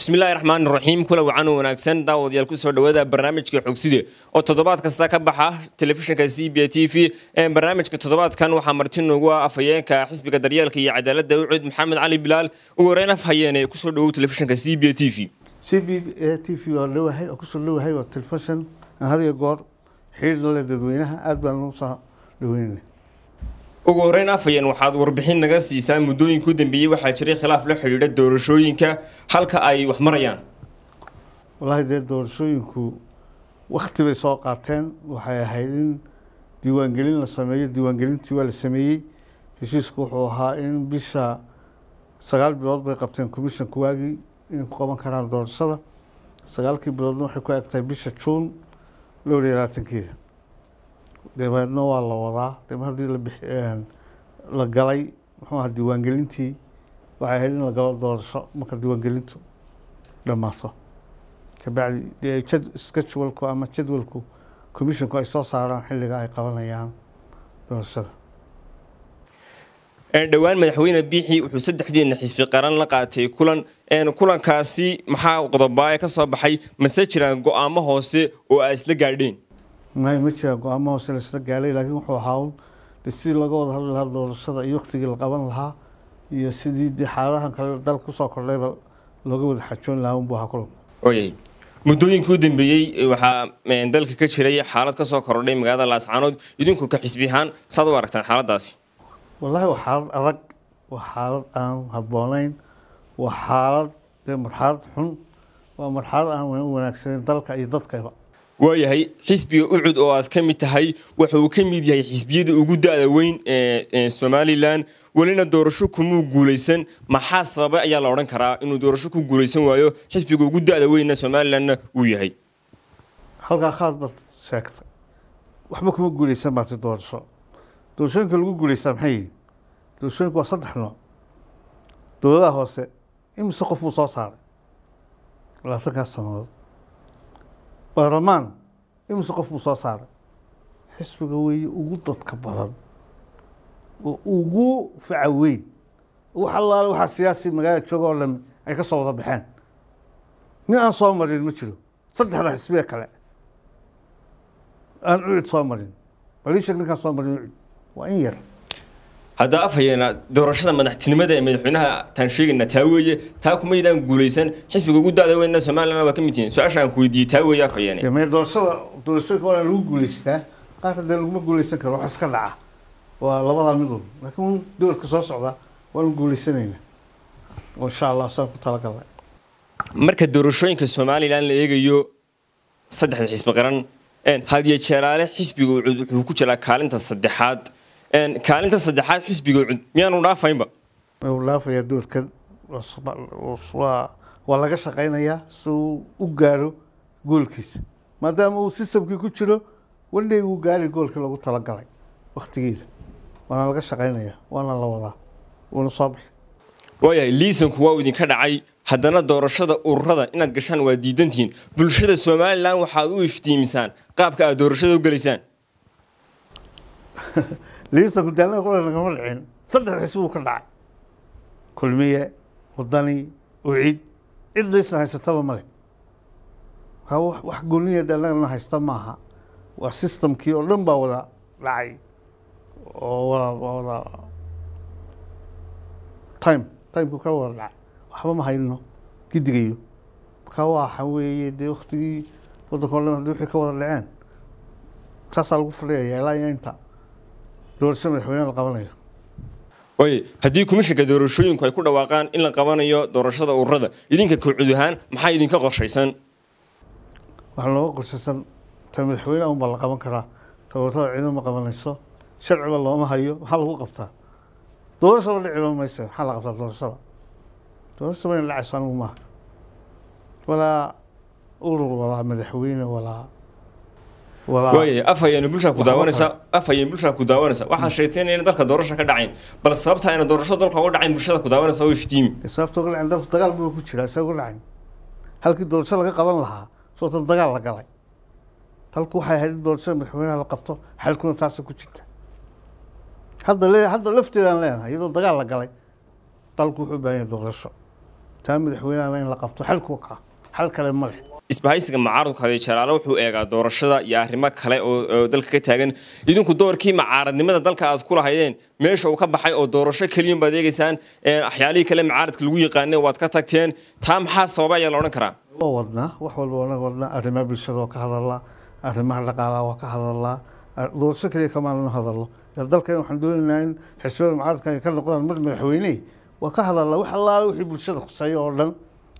bismillahi raxmaan raxiim kula wacan wanaagsan daawadayaal kusoo dhawaada barnaamijka xogside oo toddobaad kasta ka baxa telefishinka c b t v barnaamijka toddobaadkan waxaa marti noogu ah afhayeenka xisbiga daryeelka iyo cadaalada ucid maxamed cali bilaal ugu horreyn afhayeene kusoo dhawow telefishinka c b t v c b t v waa dhawahay oo kusoo dhawahay waa telefishin hadiyo goor xiriirna leh dadweynaha aada baan u soo ugu horreyn afayeen waxaad warbixin naga siisaa muddooyinka u dambeeyey waxaa jiray khilaaf la xidhiidha doorashooyinka halka ay wax marayaan wallaahi dee doorashooyinku wakti bay soo qaateen waxay ahayd in diiwaangelin la sameeyo diiwaangelintii waa la sameeyey heshiisku wuxuu ahaa in bisha sagaal bilood bay qabteen commishanka waagii inay ku qaban karaan doorashada sagaalkii biloodna waxay ku egtahay bisha juun dhowr iyo labaatankeeda dabeedna waa la wadaa dam haddii la eh, galay muxuuaha diiwaangelintii waxay ahayd in la galo doorasho marka diiwaangelintu dhammaato kabacdi dee schedulku ama jadwalku commisshanku ay soo saaraan xilliga ay qabanayaan doorashada dhowaan madaxweyne biixi wuxuu saddexdiina xisbi qaran la qaatay kulan kulankaasi maxaa qodobaa ee ka soo baxay mase jiraan go-aamo hoose oo ay isla gaadheen ma jiraan go-aamo hoose laisla gaaday laakiin wuxuu ahaa de si laga wada hadli lahaa doorashada iyo waqtigii la qaban lahaa iyo sidii de xaaladahan kale dalka kusoo kordhayba looga wada xajoon lahaa unbuu ahaa kulanku ooyay muddooyinkii u dambeeyey eh, waxaa eh, dalka ka jiray xaalad kasoo kordhay magaalada laascaanood idinku ka xisbi ahaan saad u aragtaan xaaladaasi wallahi waa xaalad adag waa xaalad aan habboonayn waa xaalad dee marxalad xun waa marxalad aan wanaagsanayn dalka iyo dadkaba waayahay xisbiga ucud oo aad ka mid tahay wuxuu ka mid yahay xisbiyada ugu da-da weyn ee somalilan welina doorasho kumuu guulaysan maxaa sababa ayaa la odhan karaa inuu doorasho ku guulaysan waayo xisbiga ugu da-da weynna somalilanna uu yahay halkaa khaad baad sheegtay waxba kuma guulaysan baati doorasho doorashooyinka lagu guulaysaa maxay yihin doorashooyinku waa saddex nooc dowladaha hoose imise qof uu soo saaray labaatankaas sannadood baarlamaan imise qof buu soo saaray xisbiga weeye ugu dadka badan oo ugu faca weyn wax allaale waxaa siyaasi magaalada jooga oo lami ay ka soo wada baxeen nin aan soo marin ma jiro saddexda xisbiga kale aan ucid soo marin baliishag ninkaan soo marin ucid waa in yar haddaa afhayeena doorashada madaxtinimada ee madaxweynaha taan sheegayna taa weeye taa kuma yadaan guulaysan xisbiga ugu daada da weyna somalilan waa ka mid yihiin su-aasha aan ku weydiiyey taa weeye afhayeene doorashada doorashooyinka lagu guuleystaa qaarka dee laguma guuleysan karo wax iska dhaca waa labadaa midun laakiin dowalka soo socda waanu guuleysanaynaa oo insha allah saan ku talagalnay marka doorashooyinka somalilan la eegayo saddexda xisbi qaran hadiye jeeraale xisbiga ucud wuxuu ku jiraa kaalinta saddexaad kaalinta saddexaad xisbiga ucud miyaanu dhaafaynba wuu dhaafaya dowladkan waa laga shaqaynayaa si uu u gaaro goolkiisa maadaama uu sistamkii ku jiro weliday uu gaari goolkii lagu talagalay waktigiisa waana laga shaqaynaya waana la wadaa wuuna soo baxay waayahay liisanku waa u idinka dhacay haddana doorashada ururada inaad gashaan waa diidantihiin bulshada somalilan waxaad u iftiimisaan qaabka aad doorashada u gelaysaan liisanku daalada qole lagama dhicin saddex xisbu ka dhacay kulmiye wadani ucid cid liisan haysataba male wax gooniyeed lana haysta maaha waa systemkii oo dhan baa wada dhacay oo wada time timeku ka wada dhacay waxba ma hayno gidigayo markaa waxa weeye dee waktigii waddanko dhan haddii ka wada dhaceen saasaa lagu fadhiyaya ilaa iyo inta doorasho madaxweyne la qabanayo waaye haddii komishanka doorashooyinku ay ku dhawaaqaan in la qabanayo doorashada ururada idinka koocudahaan maxaa idinka qorshaysan wax looga qorshaysan ta madaxweyne unbaa la qaban karaa tababarada ciidan ma qabanayso sharciba looma hayo maxaa lagu qabtaa doorashaba dhiciba mayse maxaa la qabtaa doorashaba doorashaba in dhacayso anigu walaa urur walaa madaxweyne walaa waaya af hayaynu sheegtay inayna dalka doorasho ka dhacayn bal sababta ayna doorasho dalka uga dhacayn bulshada ku daawanaysaa oo dagaal buu ku jiraa isaa uga halkii doorasho laga qaban lahaa sababta dagaal la galay talku waxay ahayd in doorashada madaxweynaha la qabto xalkuna taasa ku jirta hadda le hadda lafteedaan leenahay iyadoo dagaal la galay dalku wuxuu baahan yahay doorasho taa madaxweynahana in la qabto xalku kaa xal kale ma leh isbahaysiga mucaaradku hadiy jalaalo wuxuu eegaa doorashada iyo arrimo kale oo dalka ka taagan idinku doorkii mucaaradnimada dalka aad ku lahaydeen meesha uu ka baxay oo doorasho keliyan baad eegaysaan axyaalihii kale mucaaradka lagu yaqaanay waad ka tagteen taa maxaa sababa ayaa la odhan karaa waa wadnaa wax walba waan wadnaa arrimaha bulshada waa ka hadallaa arrimaha dhaqaalaha waa ka hadalnaa ah, doorasho keliya kama lana hadalno waxaan doonaynaa in xisbada mucaaradka ay ka noqdaan mar madaxweyne waa ka hadallaa wax allaale wixii bulshada khuseeyo oo dhan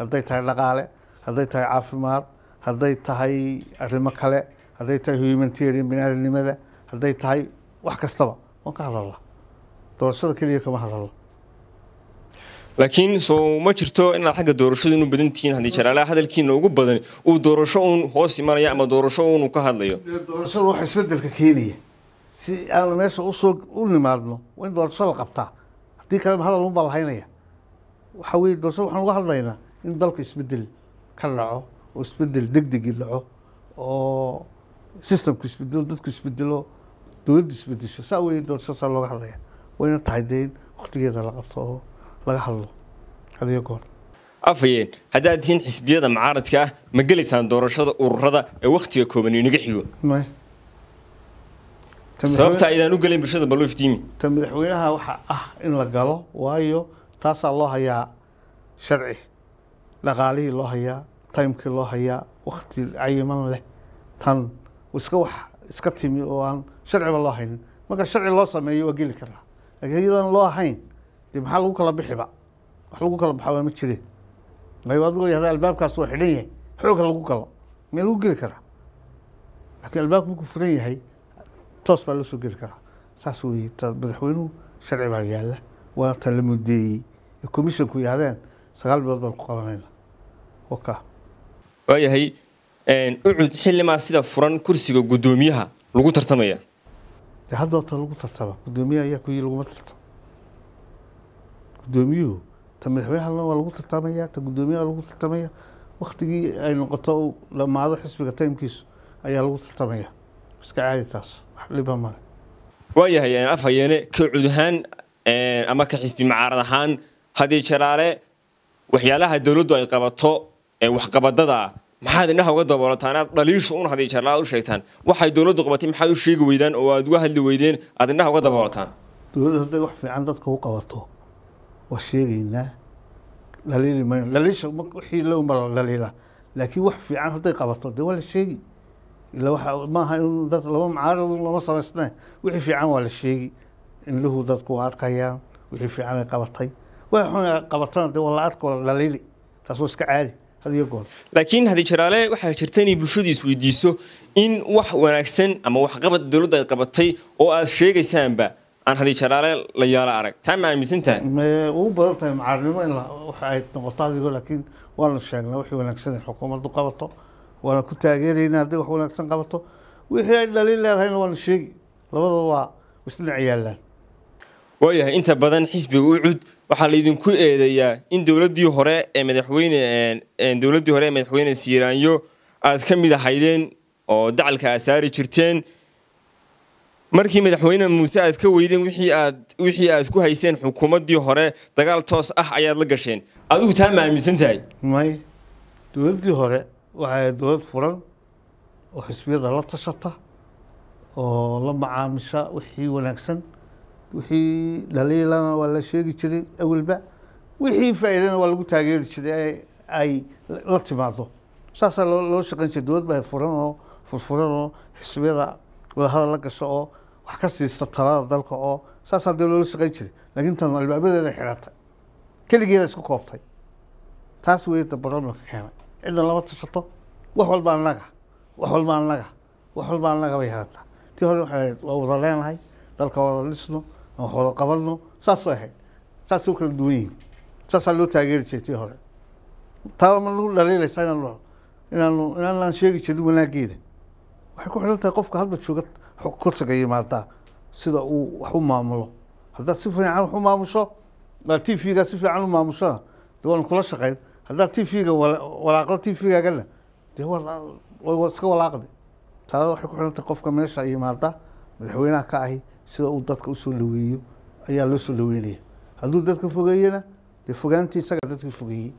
hadday tahay dhaqaale hadday tahay caafimaad hadday tahay arrimo kale hadday tahay humanitarian binaadamnimada hadday tahay wax kastaba waan ka hadalnaa doorashada keliya kama hadalno laakiin soo ma jirto inaad xagga doorashadu inu badantihiin haddii jalaalaha hadalkiina ugu badan uu doorasho uun hoos imanaya ama doorasho uunu ka hadlayo doorashada wax isbedelka keenaya si aanu meesha usoo u nimaadno waa in doorasho la qabtaa haddii kalena hadal unbaa lahaynaya waxa weye doorashada waxaan uga hadlaynaa in dalka isbedel ka dhaco oo isbedel degdegi dhaco oo sistamku isbedelo dadku isbedelo dowladdu isbedesho saa weye doorashada saa looga hadlaya wayna tahay dee in waktigeeda la qabto oo laga hadlo had goor afhayeen haddaad tihiin xisbiyada mucaaradka ah ma gelaysaan doorashada ururada ee wakhtiga kooban naga xigo sababta aydaan u gelin bulshada baloo iftiimi ta madaxweynaha waxaa ah in la galo waayo taasaa loo hayaa sharci dhaqaalihii loo hayaa timekii loo hayaa wakti cayiman leh tan iska wax iska timi oo aan sharciba loo haynin marka sharci loo sameeyo waa geli karaa laakiin iyadan loo ahayn de maxaa lagu kala bixiba wax lagu kala baxaa waa ma jire maayo ad looyahda albaabkaas waa xidhan yahay xooga lagu galo mee lagu geli karaa laakiin albaabka markuu furan yahay toos baa loo soo geli karaa saas weye madaxweynuhu sharci baa yaalla waa ta mudeeyey ee commissionku yahdeen sagaal bilood baan ku qabanayna waka waayahay ucud xillimaa sida furan kursiga gudoomiyaha lagu tartamaya de lagu tartama guddoomiyaha ayaa kuyi laguma tartamo gudoomiyuhu ta madaxweynaha waa lagu tartamaya ta guddoomiyaha lagu tartamaya waktigii ay noqoto u dhammaado xisbiga taymkiisu ayaa lagu tartamaya iska caadi taas wax dhiba male waa yahay af hayeene ka cud ahaan ama ka xisbi macaarad ahaan haddii jaraale waxyaalaha dowladdu ay qabato ee waxqabadada maxaad indhaha uga daboorataa inaad dhaliisha un haddii jaraale u sheegtaan waxay dowladdu qabatay maxaad u sheegi weydaan oo aad uga hadli weydeen aad indhaha uga daboorataan dowladdu hadday wax fiican dadka u qabato waa sheegaynaa dhaliili mayo dhaliisha wixii la umar dhaliila laakiin wax fiican hadday qabato dee waa la sheegi ila waxa maaha in dad laba macaarad lama samaysnee wixii fiican waa la sheegi indhuhu dadku waa arkayaan wixii fiican ay qabatay way xun qabatana dee waa la arko la dhaliili taasoo iska caadi laakiin hadi jaraale waxaa jirta inay bulshadu isweydiiso in wax wanaagsan ama waxqabad dowladda ay qabatay oo aad sheegaysaanba anhadi jalaale la yaalo arag taa ma aaminsan tahay ugu badan tahay macaarnimo in waxa ay noqoto adigoo laakiin waa la wixii wanaagsan xukuumaddu qabato waana ku taageeraynaa hadday wax wanaagsan qabato wixii ay dhaliil leedahayna waana sheegi labadaba waa isdhinac yaallaan waayahay inta badan xisbiga ucud waxaa laydinku eedeeyaa in dowladdii hore ee madaxweyne dowladdii hore ee madaxweyne siiraanyo aada ka mid ahaydeen oo dacalka aad saari jirteen markii madaxweyne muuse aad ka weydeen wixii aad wixii aad ku hayseen xukuumaddii hore dagaal toos ah ayaad la gasheen adigu taa ma aaminsan tahay may dowladdii hore waxay dowlad furan oo xisbiyada la tashata oo la macaamisha wixii wanaagsan wixii dhaliilana waa la sheegi jiray awalba wixii faa'iidana waa lagu taageeri jiray ay la timaado saasaa loo shaqayn jiray dowlad baa furan oo furfuran oo xisbiyada wadahadal la gasho oo wax ka siisa talada dalka oo saasaa dee loola shaqayn jiray laakiin tan albaabadeeda xidhatay keligeeda isku koobtay taas weyda barlamilka keenay cidna lama tashato wax walbaa naga wax walbaa naga wax walbaa naga bay helataa tii hore waxay waa wada leenahay dalka wada dhisno wax wada qabanno saasoo ahayd saasay u kala duwan yihiin saasaa loo taageeri jiray tii hore taa ma dhaliilaysaa inaan inaanu inaanaan sheegi jirin wanaaggeeda waxay ku xidhan tahay qofka hadba jooga kursiga yimaada sida uu wax u maamulo haddaad si fiican wax u maamusho t v-ga si fiican u maamushona de waanu kula shaqayn haddaad t v-ga walaaqdo t v-gaagana dee iska walaaqbi taada waxay ku xidhantay qofka meesha yimaada madaxweynaha ka ahi sida uu dadka usoo dhaweeyo ayaa loo soo dhaweynaya hadduu dadka fogeeyena dee fogaantii isaga dadkii fogeeyey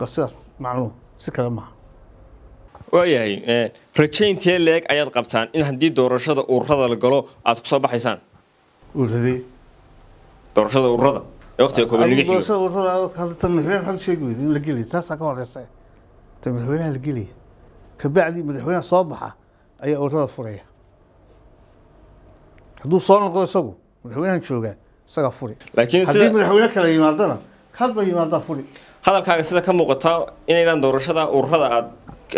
waa sidaas macluum si kale maaha waayahay eh, rajayntee leeg ayaad qabtaan in haddii doorashada uurada la galo aad kusoo baxaysaan doorashada ururada eh, ee waqtiga koobamadaxweynaha la gelaya kabacdi madaxweynaha soo baxa ayaa ururada furaya hadduu soo noqdo isagu madaxweynahan joogaa isagaa furi laakiin madaxweyne kala yimaadana hadba yimaadaa furi hadalkaaga sida ka muuqataa inaydaan doorashada ururada aad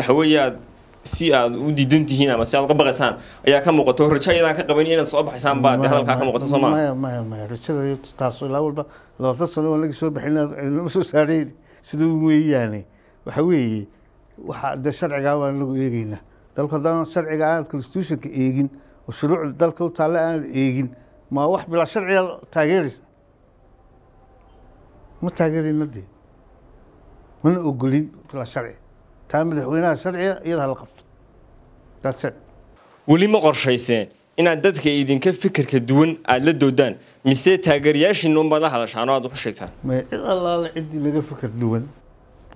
haweeye aad si aad u diidan tihiin ama si aad uga baqaysaan ayaa ka muuqato rajo ayadaan ka qaban inaad soo baxaysaan baa dee hadalkaa ka muuqata sooma maya maya maya rajada taas ilaa walba labaatan sano waan laga soo baxin inaad cidnama soo saarayn siduu weeyaane waxa weeye waxa dee sharcigaa baan anagu eegeynaa dalku haddaan sharciga aanad constitutionka eegin oo shuruucda dalka u taalla aanad eegin ma wax bilaa sharciga taageeraysa ma taageerayna dee mana ogolin bilaa sharci taa madaxweynaha sharciga iyada la qabto weli ma qorshayseen inaad dadka idinka fikirka duwan aada la doodaan mise taageerayaashiina unbaad la hadashaan oo aad wax sheegtaan may cid allaala cid inaga fikir duwan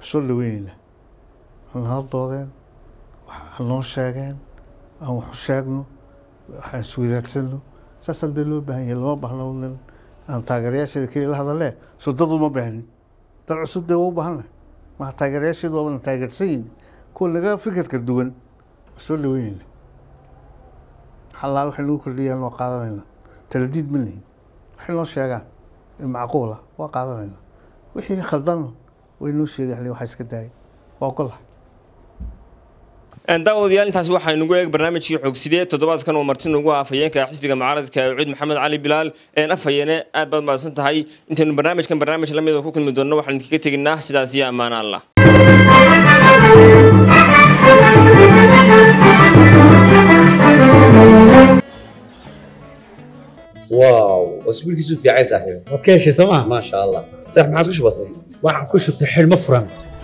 soo dhaweynayna halnala doodeen noo sheegeen aan waxu sheegno waxaan iswadaagsanno saasaan dee loo baahan yahay lama baahno aan taageerayaasheeda keliya la hadallee soo dad uma baahnin dad cusub dee waa u baahannahay maa taageerayaasheedu waabanan taageersan yihin kuwa laga fikirka duwan waa soo dhaweynayna xalaal waxay nagu kordhiyaan waa qaadanayna taladiid ma lihin waxay noo sheegaan ee macquula waa qaadanayna wixii khaldan waynoo sheegayan waxaa iska daayay waa golaha daawadayaal intaasi waxaa inugu eeg barnaamijkii xoogsidee toddobaadkan oo marti nugu haa afhayeenka xisbiga mucaaradka cuud maxamed cali bilaal afhayeene aad baad mahadsan tahay intaynu barnaamijkan barnaamij la mida ah ku kulmi doonno waxaan idinkaga teginaa sidaas iyo ammaan allah واو اسبوع كيسو في عايز احيو ما تكيش سما ما شاء الله صح ما عاد كش بسيط واحد كش بتحل مفرم